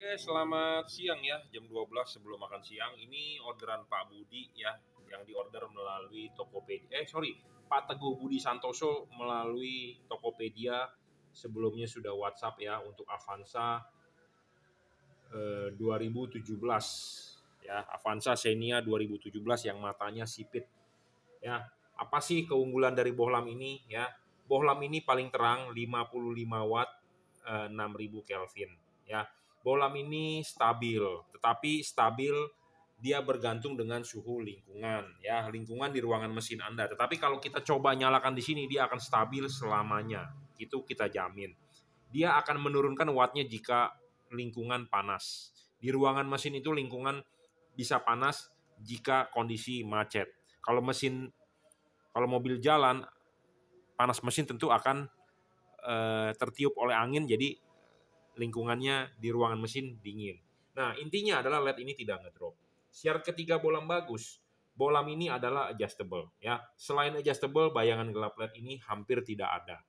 Oke, selamat siang ya. Jam 12 sebelum makan siang. Ini orderan Pak Budi ya yang diorder melalui Tokopedia. Eh, sorry. Pak Teguh Budi Santoso melalui Tokopedia. Sebelumnya sudah WhatsApp ya untuk Avanza eh, 2017 ya, Avanza Xenia 2017 yang matanya sipit. Ya, apa sih keunggulan dari bohlam ini ya? Bohlam ini paling terang 55 watt eh, 6000 Kelvin ya bolam ini stabil, tetapi stabil dia bergantung dengan suhu lingkungan ya, lingkungan di ruangan mesin Anda. Tetapi kalau kita coba nyalakan di sini dia akan stabil selamanya. Itu kita jamin. Dia akan menurunkan wattnya jika lingkungan panas. Di ruangan mesin itu lingkungan bisa panas jika kondisi macet. Kalau mesin kalau mobil jalan panas mesin tentu akan e, tertiup oleh angin jadi lingkungannya di ruangan mesin dingin. Nah, intinya adalah LED ini tidak ngedrop. Siar ketiga bolam bagus. Bolam ini adalah adjustable ya. Selain adjustable, bayangan gelap LED ini hampir tidak ada.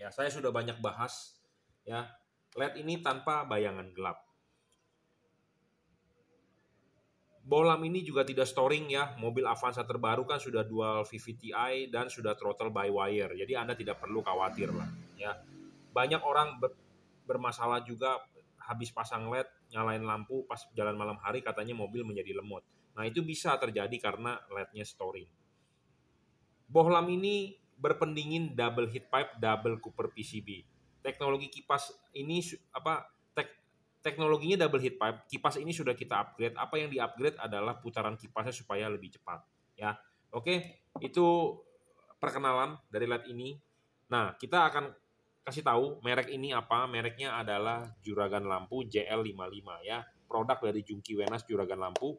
Ya, saya sudah banyak bahas ya. LED ini tanpa bayangan gelap. Bolam ini juga tidak storing ya. Mobil Avanza terbaru kan sudah dual VVTi dan sudah throttle by wire. Jadi Anda tidak perlu khawatir lah ya. Banyak orang bermasalah juga habis pasang LED, nyalain lampu pas jalan malam hari katanya mobil menjadi lemot. Nah, itu bisa terjadi karena LED-nya storing. Bohlam ini berpendingin double heat pipe, double Cooper PCB. Teknologi kipas ini apa tek, teknologinya double heat pipe, kipas ini sudah kita upgrade. Apa yang di-upgrade adalah putaran kipasnya supaya lebih cepat, ya. Oke, itu perkenalan dari LED ini. Nah, kita akan kasih tahu merek ini apa. Mereknya adalah Juragan Lampu JL55 ya. Produk dari Jungki Wenas Juragan Lampu.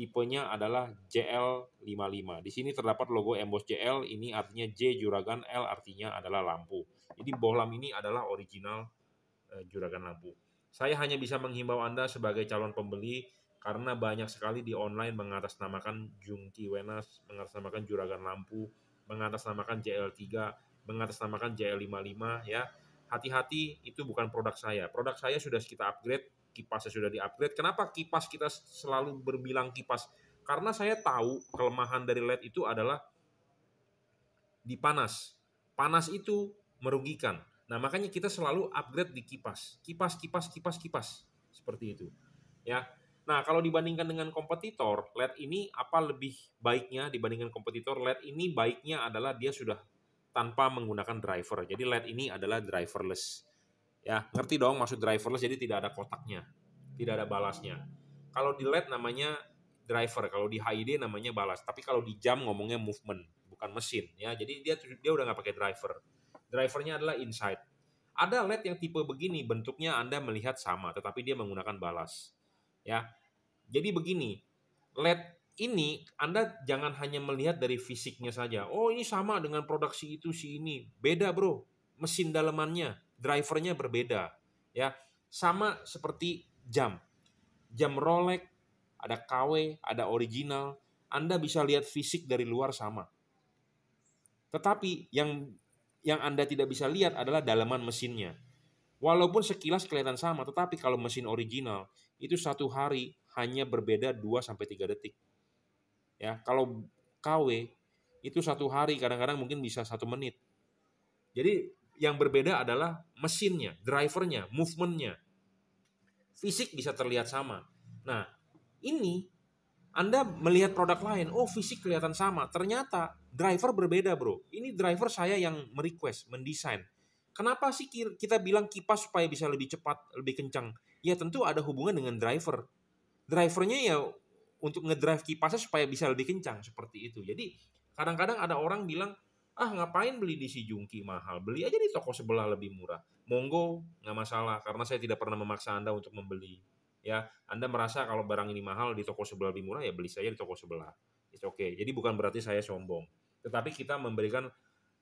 Tipenya adalah JL55. Di sini terdapat logo emboss JL, ini artinya J Juragan, L artinya adalah lampu. Jadi bohlam ini adalah original eh, Juragan Lampu. Saya hanya bisa menghimbau Anda sebagai calon pembeli karena banyak sekali di online mengatasnamakan Jungki Wenas, mengatasnamakan Juragan Lampu, mengatasnamakan JL3, mengatasnamakan JL55 ya. Hati-hati itu bukan produk saya. Produk saya sudah kita upgrade, kipasnya sudah di-upgrade. Kenapa kipas kita selalu berbilang kipas? Karena saya tahu kelemahan dari LED itu adalah di panas. Panas itu merugikan. Nah, makanya kita selalu upgrade di kipas. Kipas, kipas, kipas, kipas. Seperti itu. Ya. Nah, kalau dibandingkan dengan kompetitor, LED ini apa lebih baiknya dibandingkan kompetitor? LED ini baiknya adalah dia sudah tanpa menggunakan driver. Jadi LED ini adalah driverless. Ya, ngerti dong maksud driverless jadi tidak ada kotaknya, tidak ada balasnya. Kalau di LED namanya driver, kalau di HID namanya balas, tapi kalau di jam ngomongnya movement, bukan mesin ya. Jadi dia dia udah nggak pakai driver. Drivernya adalah inside. Ada LED yang tipe begini, bentuknya Anda melihat sama, tetapi dia menggunakan balas. Ya. Jadi begini, LED ini Anda jangan hanya melihat dari fisiknya saja. Oh, ini sama dengan produksi itu si ini. Beda, Bro. Mesin dalemannya, drivernya berbeda, ya. Sama seperti jam. Jam Rolex, ada KW, ada original. Anda bisa lihat fisik dari luar sama. Tetapi yang yang Anda tidak bisa lihat adalah dalaman mesinnya. Walaupun sekilas kelihatan sama, tetapi kalau mesin original itu satu hari hanya berbeda 2 3 detik. Ya, kalau KW itu satu hari kadang-kadang mungkin bisa satu menit. Jadi yang berbeda adalah mesinnya, drivernya, movementnya. Fisik bisa terlihat sama. Nah, ini Anda melihat produk lain, oh fisik kelihatan sama. Ternyata driver berbeda bro. Ini driver saya yang merequest, mendesain. Kenapa sih kita bilang kipas supaya bisa lebih cepat, lebih kencang? Ya tentu ada hubungan dengan driver. Drivernya ya untuk ngedrive kipasnya supaya bisa lebih kencang seperti itu. Jadi kadang-kadang ada orang bilang ah ngapain beli di si Jungki mahal beli aja di toko sebelah lebih murah monggo nggak masalah karena saya tidak pernah memaksa anda untuk membeli ya anda merasa kalau barang ini mahal di toko sebelah lebih murah ya beli saja di toko sebelah itu oke okay. jadi bukan berarti saya sombong tetapi kita memberikan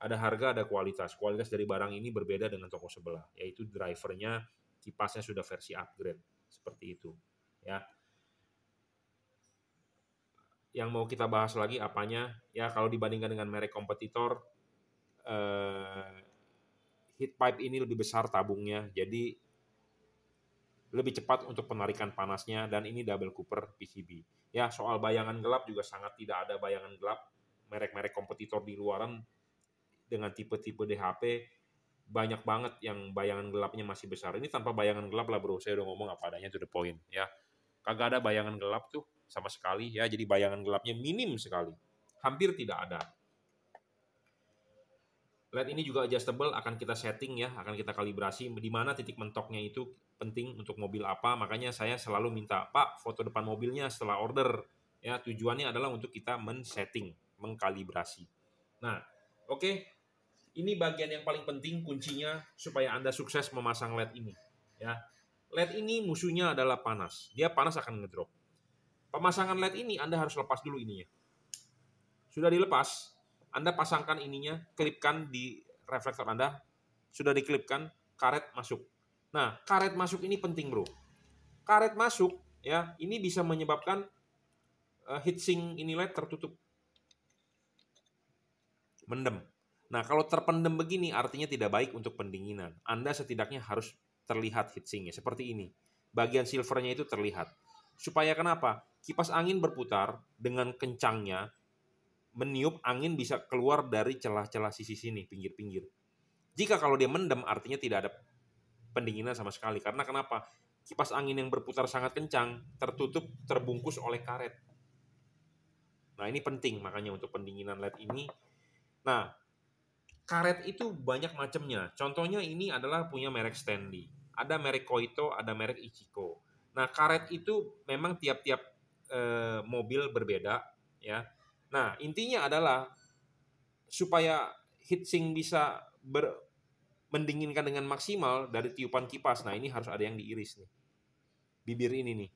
ada harga ada kualitas kualitas dari barang ini berbeda dengan toko sebelah yaitu drivernya kipasnya sudah versi upgrade seperti itu ya yang mau kita bahas lagi apanya ya kalau dibandingkan dengan merek kompetitor eh, heat pipe ini lebih besar tabungnya jadi lebih cepat untuk penarikan panasnya dan ini double cooper PCB. Ya, soal bayangan gelap juga sangat tidak ada bayangan gelap. Merek-merek kompetitor di luaran dengan tipe-tipe DHP banyak banget yang bayangan gelapnya masih besar. Ini tanpa bayangan gelap lah bro, saya udah ngomong apa adanya to the point ya. Kagak ada bayangan gelap tuh sama sekali ya. Jadi bayangan gelapnya minim sekali. Hampir tidak ada. LED ini juga adjustable akan kita setting ya, akan kita kalibrasi di mana titik mentoknya itu penting untuk mobil apa. Makanya saya selalu minta, "Pak, foto depan mobilnya setelah order." Ya, tujuannya adalah untuk kita men-setting, mengkalibrasi. Nah, oke. Okay. Ini bagian yang paling penting kuncinya supaya Anda sukses memasang LED ini, ya. LED ini musuhnya adalah panas. Dia panas akan ngedrop. Pemasangan LED ini Anda harus lepas dulu ininya. Sudah dilepas, Anda pasangkan ininya, klipkan di reflektor Anda. Sudah diklipkan, karet masuk. Nah, karet masuk ini penting, Bro. Karet masuk ya, ini bisa menyebabkan uh, eh, heatsink ini LED tertutup. Mendem. Nah, kalau terpendem begini artinya tidak baik untuk pendinginan. Anda setidaknya harus terlihat heatsinknya seperti ini. Bagian silvernya itu terlihat. Supaya kenapa? Kipas angin berputar dengan kencangnya, meniup angin bisa keluar dari celah-celah sisi sini, pinggir-pinggir. Jika kalau dia mendem, artinya tidak ada pendinginan sama sekali. Karena kenapa? Kipas angin yang berputar sangat kencang, tertutup, terbungkus oleh karet. Nah ini penting makanya untuk pendinginan LED ini. Nah, karet itu banyak macamnya. Contohnya ini adalah punya merek Stanley. Ada merek Koito, ada merek Ichiko. Nah, karet itu memang tiap-tiap eh, mobil berbeda ya. Nah, intinya adalah supaya heatsink bisa ber, mendinginkan dengan maksimal dari tiupan kipas. Nah, ini harus ada yang diiris nih. Bibir ini nih.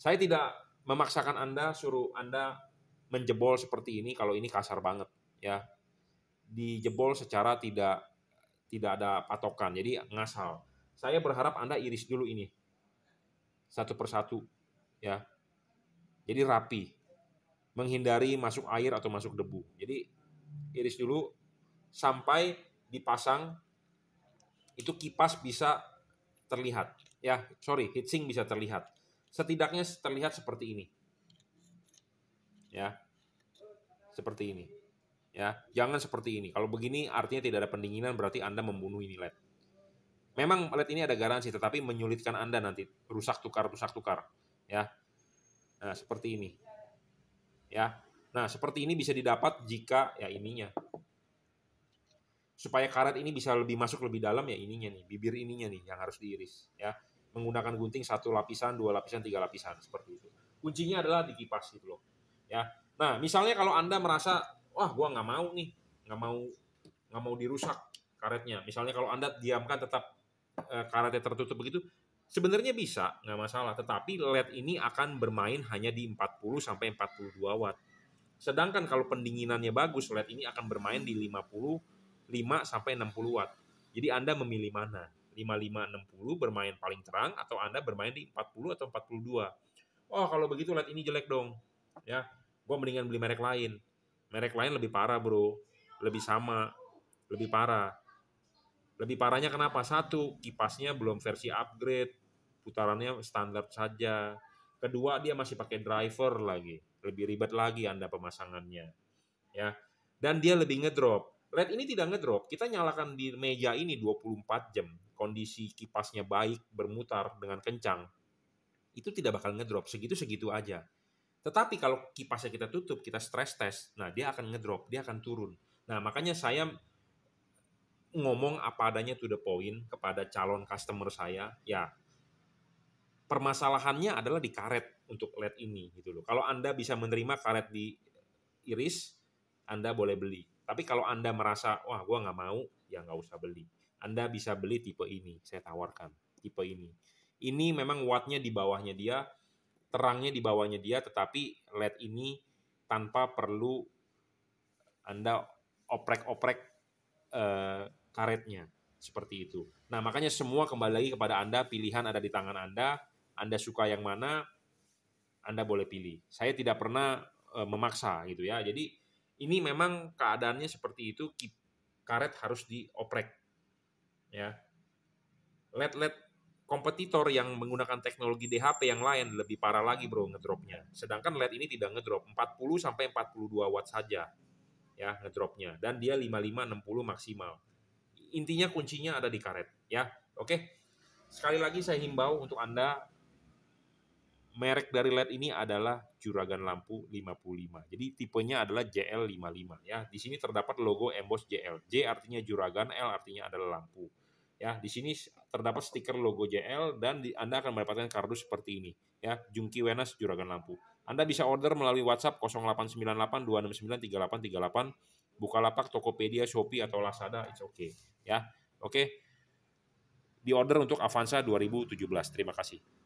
Saya tidak memaksakan Anda suruh Anda menjebol seperti ini kalau ini kasar banget ya. Dijebol secara tidak tidak ada patokan. Jadi ngasal. Saya berharap Anda iris dulu ini satu persatu ya. Jadi rapi. Menghindari masuk air atau masuk debu. Jadi iris dulu sampai dipasang itu kipas bisa terlihat ya sorry heatsink bisa terlihat setidaknya terlihat seperti ini ya seperti ini ya jangan seperti ini kalau begini artinya tidak ada pendinginan berarti anda membunuh ini led Memang OLED ini ada garansi, tetapi menyulitkan Anda nanti. Rusak tukar, rusak tukar. Ya, Nah, seperti ini. Ya. Nah, seperti ini bisa didapat jika ya ininya. Supaya karet ini bisa lebih masuk lebih dalam ya ininya nih, bibir ininya nih yang harus diiris, ya. Menggunakan gunting satu lapisan, dua lapisan, tiga lapisan seperti itu. Kuncinya adalah di kipas gitu loh. Ya. Nah, misalnya kalau Anda merasa wah, gua nggak mau nih, nggak mau nggak mau dirusak karetnya. Misalnya kalau Anda diamkan tetap karena eh, karate tertutup begitu sebenarnya bisa nggak masalah tetapi LED ini akan bermain hanya di 40 sampai 42 watt sedangkan kalau pendinginannya bagus LED ini akan bermain di 55 sampai 60 watt jadi Anda memilih mana 55 60 bermain paling terang atau Anda bermain di 40 atau 42 oh kalau begitu LED ini jelek dong ya gue mendingan beli merek lain merek lain lebih parah bro lebih sama lebih parah lebih parahnya kenapa? Satu, kipasnya belum versi upgrade, putarannya standar saja. Kedua, dia masih pakai driver lagi. Lebih ribet lagi Anda pemasangannya. Ya. Dan dia lebih ngedrop. LED ini tidak ngedrop. Kita nyalakan di meja ini 24 jam. Kondisi kipasnya baik, bermutar dengan kencang. Itu tidak bakal ngedrop. Segitu-segitu aja. Tetapi kalau kipasnya kita tutup, kita stress test, nah dia akan ngedrop, dia akan turun. Nah makanya saya ngomong apa adanya to the point kepada calon customer saya, ya permasalahannya adalah di karet untuk LED ini gitu loh. Kalau Anda bisa menerima karet di iris, Anda boleh beli. Tapi kalau Anda merasa, wah gue nggak mau, ya nggak usah beli. Anda bisa beli tipe ini, saya tawarkan tipe ini. Ini memang wattnya di bawahnya dia, terangnya di bawahnya dia, tetapi LED ini tanpa perlu Anda oprek-oprek eh, karetnya seperti itu. Nah, makanya semua kembali lagi kepada Anda, pilihan ada di tangan Anda, Anda suka yang mana, Anda boleh pilih. Saya tidak pernah e, memaksa gitu ya. Jadi ini memang keadaannya seperti itu, karet harus dioprek. Ya. Let let kompetitor yang menggunakan teknologi DHP yang lain lebih parah lagi bro ngedropnya. Sedangkan LED ini tidak ngedrop 40 sampai 42 watt saja ya ngedropnya dan dia 55 60 maksimal intinya kuncinya ada di karet ya. Oke. Sekali lagi saya himbau untuk Anda merek dari LED ini adalah Juragan Lampu 55. Jadi tipenya adalah JL55 ya. Di sini terdapat logo emboss JL. J artinya juragan, L artinya adalah lampu. Ya, di sini terdapat stiker logo JL dan di, Anda akan mendapatkan kardus seperti ini ya, Jungki Wenas Juragan Lampu. Anda bisa order melalui WhatsApp 0898 269 3838, Bukalapak, Tokopedia, Shopee atau Lazada, it's okay ya. Oke. Di order untuk Avanza 2017. Terima kasih.